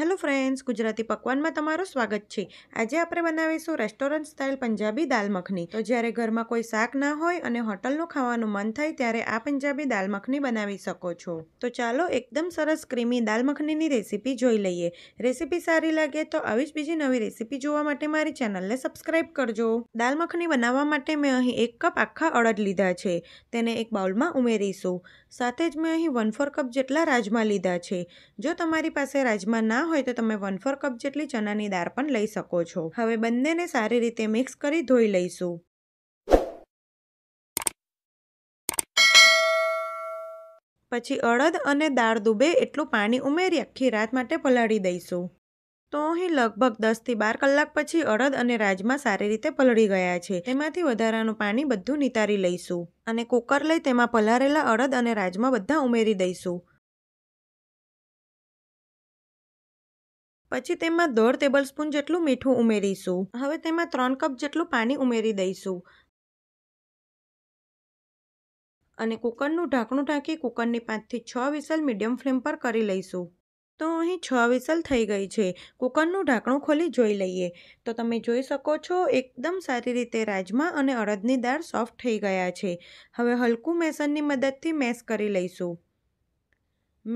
hello friends Gujarati પકવાનમાં તમારું સ્વાગત છે આજે આપણે બનાવીશું રેસ્ટોરન્ટ સ્ટાઇલ પંજાબી દાલ મખની તો જ્યારે ઘરમાં કોઈ શાક ના હોય અને હોટલનું ખાવાનું મન થાય ત્યારે આ પંજાબી દાલ મખની બનાવી શકો છો તો ચાલો એકદમ સરસ ક્રીમી દાલ મખનીની રેસીપી જોઈ લઈએ રેસીપી સારી લાગે તો આવી જ બીજી નવી રેસીપી જોવા માટે મારી ચેનલને સબસ્ક્રાઇબ કરજો દાલ મખની બનાવવા માટે મેં અહીં એક કપ આખા અડદ લીધા છે તેને એક બાઉલમાં ઉમેરીશું સાથે જ મેં અહીં વન ફોર કપ જેટલા રાજમા લીધા છે જો તમારી પાસે રાજમા ના ના હોય તો તમે વન ફોર કપ જેટલી ચણાની દાળ પણ લઈ શકો છો હવે બંનેને સારી રીતે મિક્સ કરી ધોઈ લઈશું પછી અડદ અને દાળ દુબે એટલું પાણી ઉમેરી આખી રાત માટે પલાળી દઈશું તો અહીં લગભગ દસથી બાર કલાક પછી અડદ અને રાજમા સારી રીતે પલળી ગયા છે તેમાંથી વધારાનું પાણી બધું નિતારી લઈશું અને કુકર લઈ તેમાં પલારેલા અડદ અને રાજમા બધા ઉમેરી દઈશું પછી તેમાં દોઢ સ્પૂન જેટલું મીઠું ઉમેરીશું હવે તેમાં ત્રણ કપ જેટલું પાણી ઉમેરી દઈશું અને કુકરનું ઢાંકણું ઢાંકી કુકરની પાંચથી છ વિસલ મીડિયમ ફ્લેમ પર કરી લઈશું તો અહીં છ વિસલ થઈ ગઈ છે કુકરનું ઢાંકણું ખોલી જોઈ લઈએ તો તમે જોઈ શકો છો એકદમ સારી રીતે રાજમા અને અડદની દાળ સોફ્ટ થઈ ગયા છે હવે હલકું મેસનની મદદથી મેશ કરી લઈશું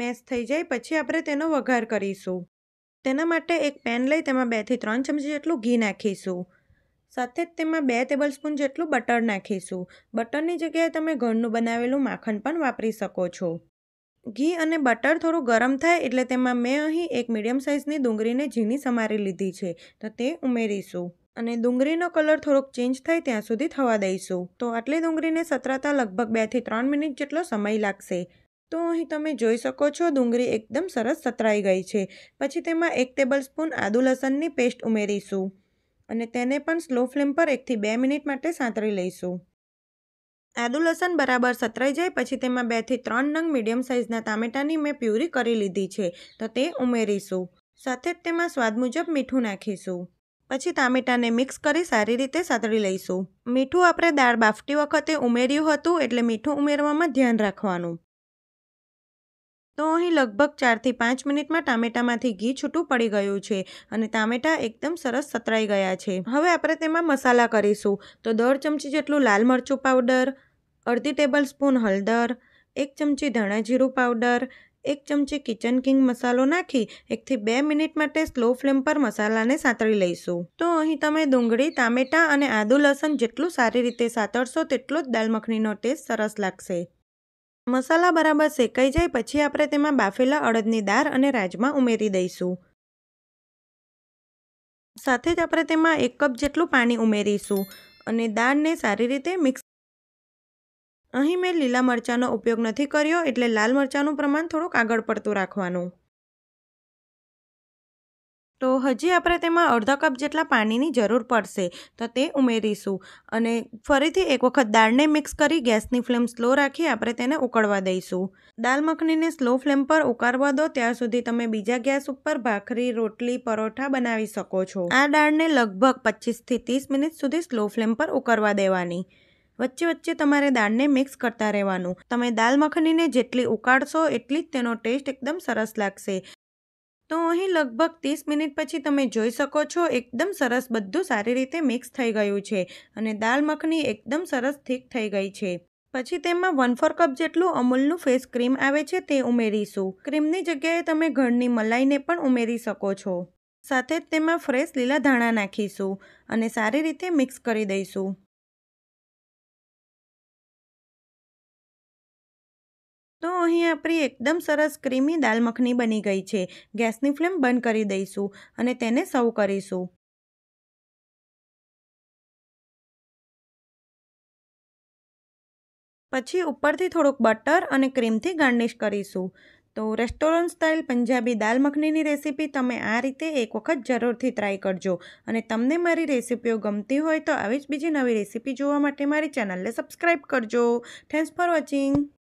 મેસ થઈ જાય પછી આપણે તેનો વઘાર કરીશું તેના માટે એક પેન લઈ તેમાં બેથી ત્રણ ચમચી જેટલું ઘી નાખીશું સાથે જ તેમાં બે ટેબલ સ્પૂન જેટલું બટર નાખીશું બટરની જગ્યાએ તમે ઘરનું બનાવેલું માખણ પણ વાપરી શકો છો ઘી અને બટર થોડું ગરમ થાય એટલે તેમાં મેં અહીં એક મીડિયમ સાઇઝની ડુંગળીને ઝીણી સમારી લીધી છે તો તે ઉમેરીશું અને ડુંગળીનો કલર થોડોક ચેન્જ થાય ત્યાં સુધી થવા દઈશું તો આટલી ડુંગળીને સતરાતા લગભગ બેથી ત્રણ મિનિટ જેટલો સમય લાગશે તો અહીં તમે જોઈ શકો છો ડુંગળી એકદમ સરસ સતરાઈ ગઈ છે પછી તેમાં એક ટેબલ સ્પૂન આદુ લસણની પેસ્ટ ઉમેરીશું અને તેને પણ સ્લો ફ્લેમ પર એકથી બે મિનિટ માટે સાંતળી લઈશું આદુ લસણ બરાબર સતરાઈ જાય પછી તેમાં બેથી ત્રણ નંગ મીડિયમ સાઇઝના ટામેટાની મેં પ્યુરી કરી લીધી છે તો તે ઉમેરીશું સાથે જ તેમાં સ્વાદ મુજબ મીઠું નાખીશું પછી ટામેટાને મિક્સ કરી સારી રીતે સાતળી લઈશું મીઠું આપણે દાળ બાફતી વખતે ઉમેર્યું હતું એટલે મીઠું ઉમેરવામાં ધ્યાન રાખવાનું તો અહીં લગભગ ચારથી પાંચ મિનિટમાં ટામેટામાંથી ઘી છૂટું પડી ગયું છે અને ટામેટાં એકદમ સરસ સતરાઈ ગયા છે હવે આપણે તેમાં મસાલા કરીશું તો દોઢ ચમચી જેટલું લાલ મરચું પાવડર અડધી ટેબલ સ્પૂન હળદર એક ચમચી ધાણા જીરું પાવડર એક ચમચી કિચન કિંગ મસાલો નાખી એકથી બે મિનિટ માટે સ્લો ફ્લેમ પર મસાલાને સાતળી લઈશું તો અહીં તમે ડુંગળી ટામેટાં અને આદુ લસણ જેટલું સારી રીતે સાતળશો તેટલો જ દાલ મખણીનો ટેસ્ટ સરસ લાગશે મસાલા બરાબર શેકાઈ જાય પછી આપણે તેમાં બાફેલા અડદની દાળ અને રાજમા ઉમેરી દઈશું સાથે જ આપણે તેમાં એક કપ જેટલું પાણી ઉમેરીશું અને દાળને સારી રીતે મિક્સ અહીં મેં લીલા મરચાંનો ઉપયોગ નથી કર્યો એટલે લાલ મરચાંનું પ્રમાણ થોડુંક આગળ પડતું રાખવાનું તો હજી આપણે તેમાં અડધા કપ જેટલા પાણીની જરૂર પડશે તો તે ઉમેરીશું અને ફરીથી એક વખત દાળને મિક્સ કરી ગેસની ફ્લેમ સ્લો રાખી આપણે તેને ઉકળવા દઈશું દાલ મખનીને સ્લો ફ્લેમ પર ઉકાળવા દો ત્યાં સુધી તમે બીજા ગેસ ઉપર ભાખરી રોટલી પરોઠા બનાવી શકો છો આ દાળને લગભગ પચીસથી ત્રીસ મિનિટ સુધી સ્લો ફ્લેમ પર ઉકળવા દેવાની વચ્ચે વચ્ચે તમારે દાળને મિક્સ કરતા રહેવાનું તમે દાલ મખનીને જેટલી ઉકાળશો એટલી જ તેનો ટેસ્ટ એકદમ સરસ લાગશે તો અહીં લગભગ ત્રીસ મિનિટ પછી તમે જોઈ શકો છો એકદમ સરસ બધું સારી રીતે મિક્સ થઈ ગયું છે અને દાલ મખની એકદમ સરસ થીક થઈ ગઈ છે પછી તેમાં વન ફોર કપ જેટલું અમૂલનું ફેસ ક્રીમ આવે છે તે ઉમેરીશું ક્રીમની જગ્યાએ તમે ઘરની મલાઈને પણ ઉમેરી શકો છો સાથે જ તેમાં ફ્રેશ લીલા ધાણા નાખીશું અને સારી રીતે મિક્સ કરી દઈશું તો અહીં આપણી એકદમ સરસ ક્રીમી દાલ મખની બની ગઈ છે ગેસની ફ્લેમ બંધ કરી દઈશું અને તેને સર્વ કરીશું પછી ઉપરથી થોડુંક બટર અને ક્રીમથી ગાર્નિશ કરીશું તો રેસ્ટોરન્ટ સ્ટાઇલ પંજાબી દાલ મખનીની રેસીપી તમે આ રીતે એક વખત જરૂરથી ટ્રાય કરજો અને તમને મારી રેસીપીઓ ગમતી હોય તો આવી જ બીજી નવી રેસીપી જોવા માટે મારી ચેનલને સબસ્ક્રાઈબ કરજો થેન્ક્સ ફોર વોચિંગ